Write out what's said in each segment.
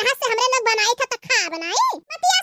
मनहा से हमरे लोग बनाई था तो खा बनाई मतिया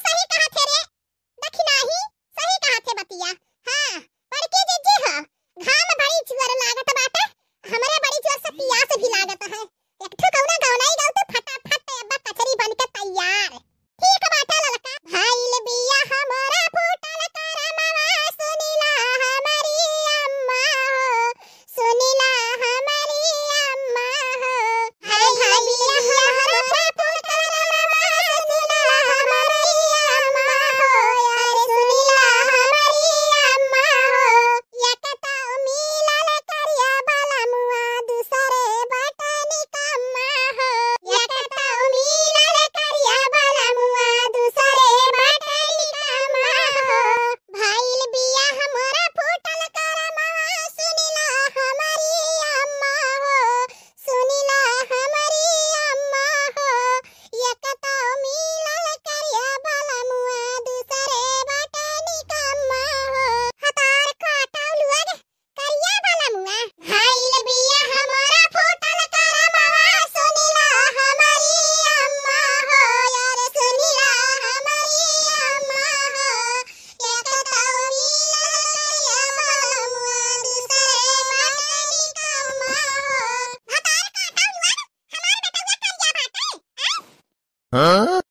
嗯。